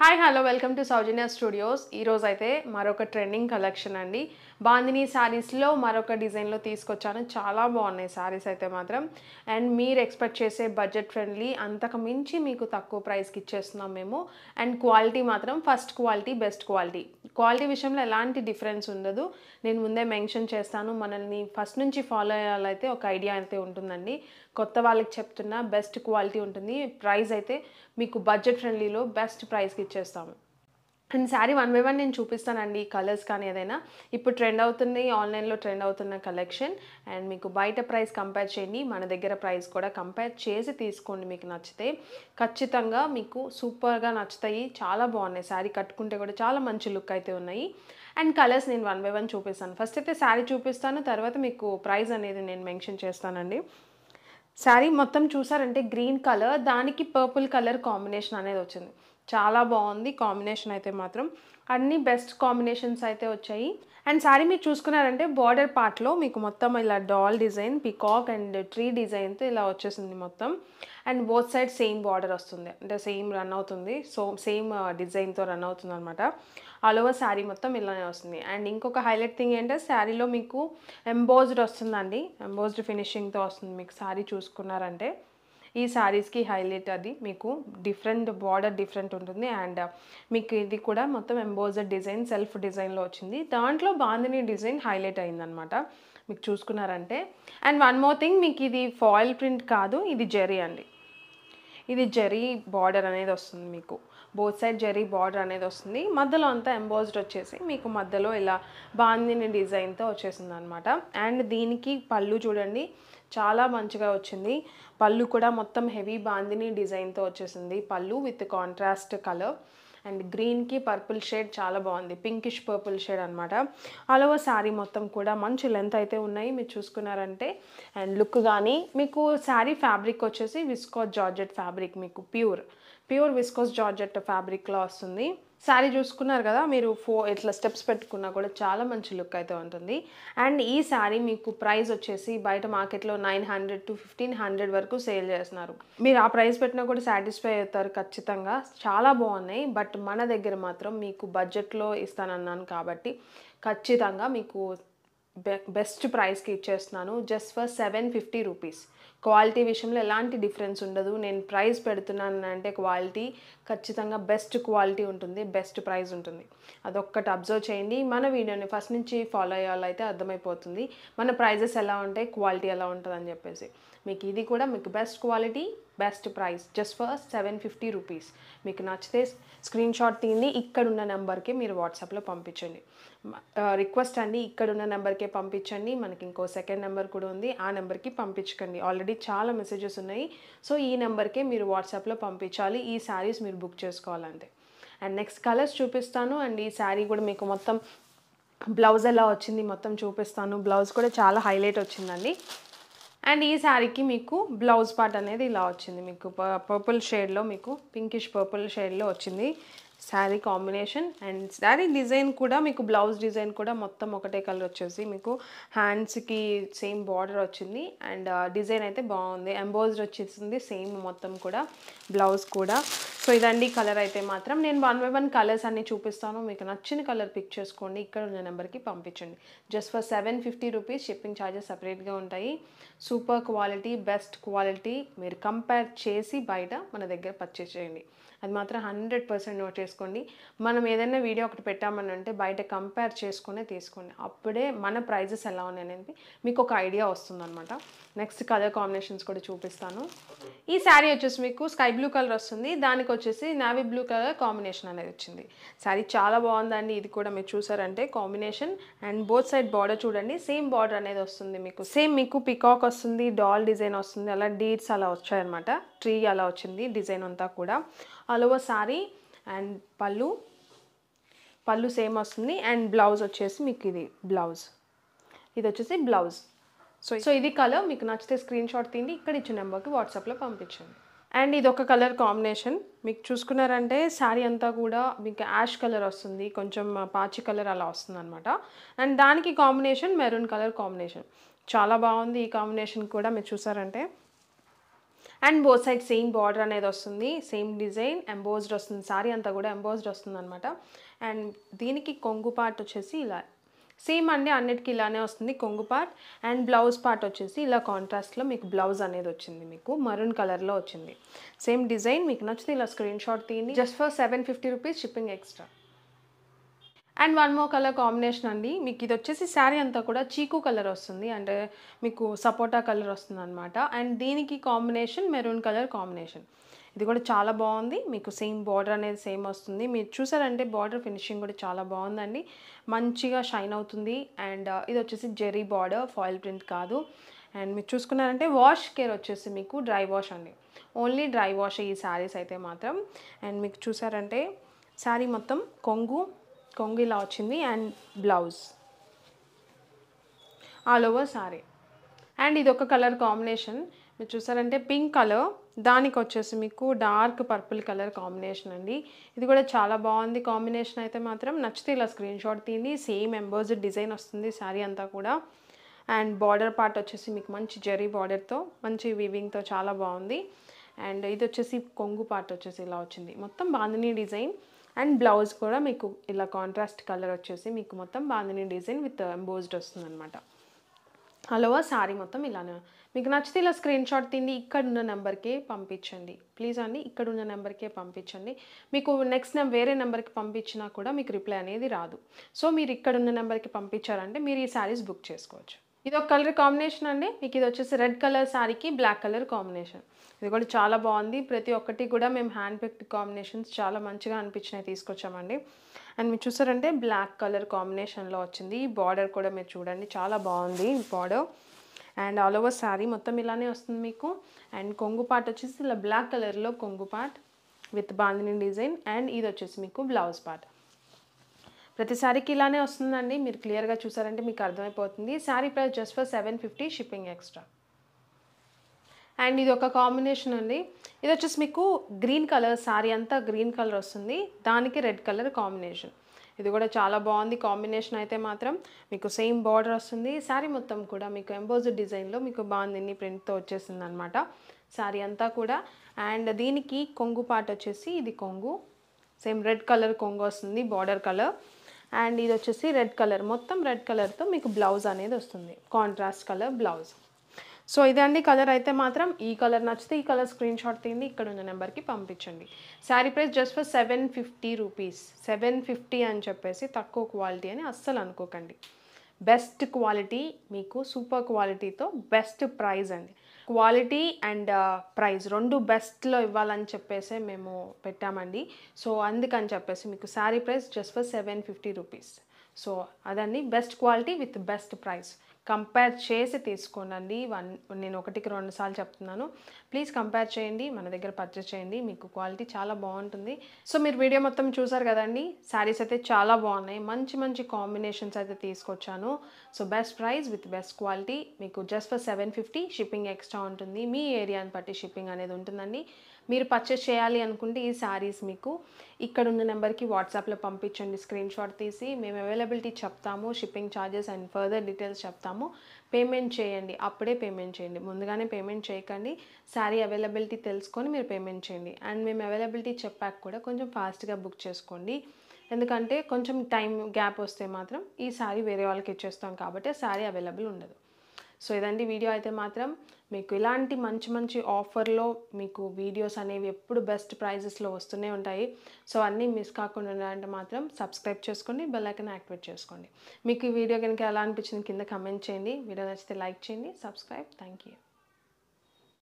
hi hello welcome to Soujanya studios ఈరోజు అయితే మరొక ట్రెండింగ్ కలెక్షన్ అండి బాందిని శారీస్లో మరొక డిజైన్లో తీసుకొచ్చాను చాలా బాగున్నాయి శారీస్ అయితే మాత్రం అండ్ మీరు ఎక్స్పెక్ట్ చేసే బడ్జెట్ ఫ్రెండ్లీ అంతకు మించి మీకు తక్కువ ప్రైస్కి ఇచ్చేస్తున్నాం మేము అండ్ క్వాలిటీ మాత్రం first quality best quality quality విషయంలో ఎలాంటి డిఫరెన్స్ ఉండదు నేను ముందే మెన్షన్ చేస్తాను మనల్ని ఫస్ట్ నుంచి ఫాలో అయ్యాలైతే ఒక ఐడియా అయితే ఉంటుందండి కొత్త వాళ్ళకి చెప్తున్నా బెస్ట్ క్వాలిటీ ఉంటుంది ప్రైస్ అయితే మీకు బడ్జెట్ ఫ్రెండ్లీలో బెస్ట్ ప్రైస్కి ఇచ్చేస్తాము and sari one by one నేను చూపిస్తానండి ఈ కలర్స్ కానీ ఏదైనా ఇప్పుడు ట్రెండ్ అవుతుంది ఆన్లైన్లో ట్రెండ్ అవుతున్న కలెక్షన్ అండ్ మీకు బయట ప్రైస్ కంపేర్ చేయండి మన దగ్గర ప్రైస్ కూడా కంపేర్ చేసి తీసుకోండి మీకు నచ్చితే ఖచ్చితంగా మీకు సూపర్గా నచ్చుతాయి చాలా బాగున్నాయి శారీ కట్టుకుంటే కూడా చాలా మంచి లుక్ అయితే ఉన్నాయి అండ్ కలర్స్ నేను వన్ బై వన్ చూపిస్తాను ఫస్ట్ అయితే శారీ చూపిస్తాను తర్వాత మీకు ప్రైస్ అనేది నేను మెన్షన్ చేస్తానండి శారీ మొత్తం చూసారంటే గ్రీన్ కలర్ దానికి పర్పుల్ కలర్ కాంబినేషన్ అనేది వచ్చింది చాలా బాగుంది కాంబినేషన్ అయితే మాత్రం అన్ని బెస్ట్ కాంబినేషన్స్ అయితే వచ్చాయి అండ్ సారీ మీరు చూసుకున్నారంటే బార్డర్ పార్ట్లో మీకు మొత్తం ఇలా doll design peacock and tree డిజైన్తో ఇలా వచ్చేసింది మొత్తం and both side same border వస్తుంది అంటే సేమ్ రన్ అవుతుంది సో సేమ్ డిజైన్తో రన్ అవుతుంది అనమాట ఆల్ ఓవర్ శారీ మొత్తం ఇలానే వస్తుంది అండ్ ఇంకొక హైలైట్ థింగ్ ఏంటంటే శారీలో మీకు ఎంబోజ్డ్ వస్తుందండి ఎంబోజ్డ్ ఫినిషింగ్తో వస్తుంది మీకు శారీ చూసుకున్నారంటే ఈ శారీస్కి హైలైట్ అది మీకు డిఫరెంట్ బార్డర్ డిఫరెంట్ ఉంటుంది అండ్ uh, మీకు ఇది కూడా మొత్తం ఎంబోజర్ డిజైన్ సెల్ఫ్ డిజైన్లో వచ్చింది దాంట్లో బాందిని డిజైన్ హైలైట్ అయిందనమాట మీకు చూసుకున్నారంటే అండ్ వన్ మోర్ థింగ్ మీకు ఇది ఫాయిల్ ప్రింట్ కాదు ఇది జెరీ అండి ఇది జెరీ బార్డర్ అనేది వస్తుంది మీకు బోత్ సైడ్ జెరీ బార్డర్ అనేది వస్తుంది మధ్యలో అంతా ఎంబోజ్డ్ వచ్చేసి మీకు మధ్యలో ఇలా బాందిని డిజైన్తో వచ్చేసింది అనమాట అండ్ దీనికి పళ్ళు చూడండి చాలా మంచిగా వచ్చింది పళ్ళు కూడా మొత్తం హెవీ బాందిని డిజైన్తో వచ్చేసింది పళ్ళు విత్ కాంట్రాస్ట్ కలర్ అండ్ గ్రీన్కి పర్పుల్ షేడ్ చాలా బాగుంది పింకిష్ పర్పుల్ షేడ్ అనమాట అలవ శారీ మొత్తం కూడా మంచి లెంత్ అయితే ఉన్నాయి మీరు చూసుకున్నారంటే అండ్ లుక్ కానీ మీకు శారీ ఫ్యాబ్రిక్ వచ్చేసి విస్కోస్ జార్జెట్ ఫ్యాబ్రిక్ మీకు ప్యూర్ ప్యూర్ విస్కోస్ జార్జెట్ ఫ్యాబ్రిక్లో వస్తుంది శారీ చూసుకున్నారు కదా మీరు ఫో ఇట్లా స్టెప్స్ పెట్టుకున్నా కూడా చాలా మంచి లుక్ అయితే ఉంటుంది అండ్ ఈ శారీ మీకు ప్రైస్ వచ్చేసి బయట మార్కెట్లో nine hundred to fifteen hundred వరకు సేల్ చేస్తున్నారు మీరు ఆ ప్రైస్ పెట్టినా కూడా సాటిస్ఫై అవుతారు ఖచ్చితంగా చాలా బాగున్నాయి బట్ మన దగ్గర మాత్రం మీకు బడ్జెట్లో ఇస్తానన్నాను కాబట్టి ఖచ్చితంగా మీకు బెస్ట్ ప్రైస్కి ఇచ్చేస్తున్నాను just for seven fifty rupees quality విషయంలో ఎలాంటి డిఫరెన్స్ ఉండదు నేను ప్రైస్ పెడుతున్నాను అంటే క్వాలిటీ ఖచ్చితంగా బెస్ట్ క్వాలిటీ ఉంటుంది బెస్ట్ ప్రైస్ ఉంటుంది అదొక్కటి అబ్జర్వ్ చేయండి మన వీడియోని ఫస్ట్ నుంచి ఫాలో అయ్యే అయితే అర్థమైపోతుంది మన ప్రైజెస్ ఎలా ఉంటాయి క్వాలిటీ ఎలా ఉంటుంది అని చెప్పేసి మీకు ఇది కూడా మీకు best quality best price just for seven fifty rupees మీకు నచ్చితే స్క్రీన్ షాట్ తీయండి ఇక్కడున్న నెంబర్కి మీరు వాట్సాప్లో పంపించండి రిక్వెస్ట్ అండి ఇక్కడున్న నెంబర్కే పంపించండి మనకి ఇంకో సెకండ్ నెంబర్ కూడా ఉంది ఆ నెంబర్కి పంపించకండి ఆల్రెడీ చాలా మెసేజెస్ ఉన్నాయి సో ఈ నెంబర్కే మీరు వాట్సాప్లో పంపించాలి ఈ శారీస్ మీరు బుక్ చేసుకోవాలంటే అండ్ నెక్స్ట్ కలర్స్ చూపిస్తాను అండ్ ఈ శారీ కూడా మీకు మొత్తం బ్లౌజ్ ఎలా వచ్చింది మొత్తం చూపిస్తాను బ్లౌజ్ కూడా చాలా హైలైట్ వచ్చిందండి అండ్ ఈ శారీకి మీకు బ్లౌజ్ పార్ట్ అనేది ఇలా వచ్చింది మీకు పర్పుల్ షేడ్లో మీకు పింకిష్ పర్పుల్ షేడ్లో వచ్చింది sari combination and sari design కూడా మీకు బ్లౌజ్ డిజైన్ కూడా మొత్తం ఒకటే కలర్ వచ్చేసి మీకు హ్యాండ్స్కి సేమ్ బార్డర్ వచ్చింది అండ్ డిజైన్ అయితే బాగుంది ఎంబోజ్డ్ వచ్చేసింది సేమ్ మొత్తం కూడా బ్లౌజ్ కూడా సో ఇదండి కలర్ అయితే మాత్రం నేను వన్ బై వన్ కలర్స్ అన్ని చూపిస్తాను మీకు నచ్చిన కలర్ పిక్ చేసుకోండి ఇక్కడ ఉన్న నెంబర్కి పంపించండి just for seven fifty rupees shipping charges సపరేట్గా ఉంటాయి సూపర్ క్వాలిటీ బెస్ట్ క్వాలిటీ మీరు కంపేర్ చేసి బయట మన దగ్గర పర్చేస్ చేయండి అది మాత్రం హండ్రెడ్ పర్సెంట్ నోట్ చేసుకోండి మనం ఏదైనా వీడియో ఒకటి పెట్టామని అంటే బయట కంపేర్ చేసుకునే తీసుకోండి అప్పుడే మన ప్రైజెస్ ఎలా ఉన్నాయి అనేది మీకు ఒక ఐడియా వస్తుందన్నమాట నెక్స్ట్ కలర్ కాంబినేషన్స్ కూడా చూపిస్తాను ఈ శారీ వచ్చేసి మీకు స్కై బ్లూ కలర్ వస్తుంది దానికి వచ్చేసి నావీ బ్లూ కలర్ కాంబినేషన్ అనేది వచ్చింది శారీ చాలా బాగుందండి ఇది కూడా మీరు చూసారంటే combination and both side border చూడండి సేమ్ బార్డర్ అనేది వస్తుంది మీకు సేమ్ మీకు పికాక్ వస్తుంది డాల్ డిజైన్ వస్తుంది అలా డీట్స్ అలా వచ్చాయన్నమాట ట్రీ అలా వచ్చింది డిజైన్ అంతా కూడా అలవ సారీ అండ్ పళ్ళు పళ్ళు సేమ్ వస్తుంది అండ్ బ్లౌజ్ వచ్చేసి మీకు ఇది బ్లౌజ్ ఇది వచ్చేసి బ్లౌజ్ సో సో ఇది కలర్ మీకు నచ్చితే స్క్రీన్ షాట్ తిండి ఇక్కడ ఇచ్చిన నెంబర్కి వాట్సాప్లో పంపించండి అండ్ ఇది ఒక కలర్ కాంబినేషన్ మీకు చూసుకున్నారంటే శారీ అంతా కూడా మీకు యాష్ కలర్ వస్తుంది కొంచెం పాచి కలర్ అలా వస్తుంది అనమాట అండ్ దానికి కాంబినేషన్ మెరూన్ కలర్ కాంబినేషన్ చాలా బాగుంది ఈ కాంబినేషన్ కూడా మీరు చూసారంటే and both side same border అనేది వస్తుంది సేమ్ డిజైన్ ఎంబోజ్డ్ వస్తుంది సారీ అంతా కూడా ఎంబోజ్డ్ వస్తుంది అనమాట అండ్ దీనికి కొంగు పార్ట్ వచ్చేసి ఇలా సేమ్ అండి అన్నిటికీ ఇలానే వస్తుంది కొంగు పార్ట్ అండ్ బ్లౌజ్ పార్ట్ వచ్చేసి ఇలా కాంట్రాస్ట్లో మీకు బ్లౌజ్ అనేది వచ్చింది మీకు మరూన్ కలర్లో వచ్చింది సేమ్ డిజైన్ మీకు నచ్చితే ఇలా స్క్రీన్ షాట్ తీయండి just for seven fifty rupees shipping extra and one more colour combination అండి మీకు ఇది వచ్చేసి శారీ అంతా కూడా చీకు కలర్ వస్తుంది అంటే మీకు సపోటా కలర్ వస్తుంది అనమాట అండ్ దీనికి కాంబినేషన్ మెరూన్ కలర్ కాంబినేషన్ ఇది కూడా చాలా బాగుంది మీకు సేమ్ బార్డర్ అనేది సేమ్ వస్తుంది మీరు చూసారంటే బార్డర్ ఫినిషింగ్ కూడా చాలా బాగుందండి మంచిగా షైన్ అవుతుంది అండ్ ఇది వచ్చేసి జెరీ బార్డర్ ఫాయిల్ ప్రింట్ కాదు అండ్ మీరు చూసుకున్నారంటే వాష్ కేర్ వచ్చేసి మీకు డ్రై వాష్ అండి ఓన్లీ డ్రై వాష్ ఈ శారీస్ అయితే మాత్రం అండ్ మీకు చూసారంటే శారీ మొత్తం కొంగు కొంగు ఇలా వచ్చింది and blouse all over sari and ఇది ఒక కలర్ కాంబినేషన్ మీరు చూసారంటే పింక్ కలర్ దానికి వచ్చేసి మీకు డార్క్ పర్పుల్ కలర్ కాంబినేషన్ అండి ఇది కూడా చాలా బాగుంది కాంబినేషన్ అయితే మాత్రం నచ్చితే ఇలా స్క్రీన్ షాట్ తీయండి సేమ్ ఎంబోజ్ డిజైన్ వస్తుంది శారీ అంతా కూడా అండ్ బార్డర్ పార్ట్ వచ్చేసి మీకు మంచి జరీ బార్డర్తో మంచి వివింగ్తో చాలా బాగుంది అండ్ ఇది వచ్చేసి కొంగు పార్ట్ వచ్చేసి ఇలా వచ్చింది మొత్తం బాగుంది డిజైన్ అండ్ బ్లౌజ్ కూడా మీకు ఇలా కాంట్రాస్ట్ కలర్ వచ్చేసి మీకు మొత్తం బాందిని డిజైన్ విత్ ఎంబోజ్డ్ వస్తుంది అనమాట అలవా శారీ మొత్తం ఇలానే మీకు నచ్చితే ఇలా స్క్రీన్ షాట్ తింది ఇక్కడ ఉన్న నెంబర్కే పంపించండి ప్లీజ్ అండి ఇక్కడ ఉన్న నెంబర్కే పంపించండి మీకు నెక్స్ట్ నేను వేరే నెంబర్కి పంపించినా కూడా మీకు రిప్లై అనేది రాదు సో మీరు ఇక్కడ ఉన్న నెంబర్కి పంపించారంటే మీరు ఈ శారీస్ బుక్ చేసుకోవచ్చు ఇది ఒక కలర్ కాంబినేషన్ అండి మీకు ఇది వచ్చేసి రెడ్ కలర్ శారీకి బ్లాక్ కలర్ కాంబినేషన్ ఇది కూడా చాలా బాగుంది ప్రతి ఒక్కటి కూడా మేము హ్యాండ్ పిక్డ్ కాంబినేషన్స్ చాలా మంచిగా అనిపించినాయి తీసుకొచ్చామండి అండ్ మీరు చూసారంటే బ్లాక్ కలర్ కాంబినేషన్లో వచ్చింది ఈ బార్డర్ కూడా మీరు చూడండి చాలా బాగుంది border and all over sari మొత్తం ఇలానే వస్తుంది మీకు అండ్ కొంగు పార్ట్ వచ్చేసి ఇలా బ్లాక్ కలర్లో కొంగు part with bandhani design and ఇది వచ్చేసి మీకు బ్లౌజ్ పార్ట్ ప్రతిసారికి ఇలానే వస్తుందండి మీరు క్లియర్గా చూసారంటే మీకు అర్థమైపోతుంది sari price just for seven fifty shipping extra and ఇది ఒక కాంబినేషన్ అండి ఇది వచ్చేసి మీకు గ్రీన్ కలర్ శారీ అంతా గ్రీన్ కలర్ వస్తుంది దానికి రెడ్ కలర్ కాంబినేషన్ ఇది కూడా చాలా బాగుంది కాంబినేషన్ అయితే మాత్రం మీకు సేమ్ బార్డర్ వస్తుంది శారీ మొత్తం కూడా మీకు ఎంబోజ్డ్ డిజైన్లో మీకు బాగుంది ప్రింట్తో వచ్చేసింది అనమాట శారీ అంతా కూడా అండ్ దీనికి కొంగు పాట వచ్చేసి ఇది కొంగు సేమ్ రెడ్ కలర్ కొంగు వస్తుంది బార్డర్ కలర్ అండ్ ఇది వచ్చేసి రెడ్ కలర్ మొత్తం రెడ్ కలర్తో మీకు బ్లౌజ్ అనేది వస్తుంది కాంట్రాస్ట్ కలర్ బ్లౌజ్ సో ఇదే అండి కలర్ అయితే మాత్రం ఈ కలర్ నచ్చితే ఈ కలర్ స్క్రీన్ షాట్ తీయండి ఇక్కడ ఉన్న నెంబర్కి పంపించండి sari price just for seven fifty rupees seven fifty అని చెప్పేసి తక్కువ క్వాలిటీ అని అస్సలు అనుకోకండి బెస్ట్ క్వాలిటీ మీకు సూపర్ క్వాలిటీతో బెస్ట్ ప్రైస్ అండి క్వాలిటీ అండ్ ప్రైస్ రెండు బెస్ట్లో ఇవ్వాలని చెప్పేసి మేము పెట్టామండి సో అందుకని చెప్పేసి మీకు sari price just for seven fifty rupees so అదండి best quality with best price compare చేసి తీసుకోనండి వన్ నేను ఒకటికి రెండు సార్లు చెప్తున్నాను ప్లీజ్ కంపేర్ చేయండి మన దగ్గర పర్చేస్ చేయండి మీకు క్వాలిటీ చాలా బాగుంటుంది సో మీరు వీడియో మొత్తం చూసారు కదండి శారీస్ అయితే చాలా బాగున్నాయి మంచి మంచి కాంబినేషన్స్ అయితే తీసుకొచ్చాను so best price with best quality మీకు just for seven fifty shipping extra ఉంటుంది మీ ఏరియాని బట్టి షిప్పింగ్ అనేది ఉంటుందండి మీరు పర్చేస్ చేయాలి అనుకుంటే ఈ శారీస్ మీకు ఇక్కడ ఉన్న నెంబర్కి వాట్సాప్లో పంపించండి స్క్రీన్ షాట్ తీసి మేము అవైలబిలిటీ చెప్తాము shipping charges and further details చెప్తాము పేమెంట్ చేయండి అప్పుడే పేమెంట్ చేయండి ముందుగానే పేమెంట్ చేయకండి శారీ అవైలబిలిటీ తెలుసుకొని మీరు పేమెంట్ చేయండి అండ్ మేము అవైలబిలిటీ చెప్పాక కూడా కొంచెం ఫాస్ట్గా బుక్ చేసుకోండి ఎందుకంటే కొంచెం టైం గ్యాప్ వస్తే మాత్రం ఈ శారీ వేరే వాళ్ళకి ఇచ్చేస్తాం కాబట్టి శారీ అవైలబుల్ ఉండదు సో ఇదండి వీడియో అయితే మాత్రం మీకు ఇలాంటి మంచి మంచి ఆఫర్లో మీకు వీడియోస్ అనేవి ఎప్పుడు బెస్ట్ ప్రైజెస్లో వస్తూనే ఉంటాయి సో అన్నీ మిస్ కాకుండా ఉండాలంటే మాత్రం సబ్స్క్రైబ్ చేసుకోండి బెల్లైకన్ యాక్టివేట్ చేసుకోండి మీకు ఈ వీడియో కనుక ఎలా అనిపించింది కింద కమెంట్ చేయండి వీడియో నచ్చితే లైక్ చేయండి సబ్స్క్రైబ్ థ్యాంక్ యూ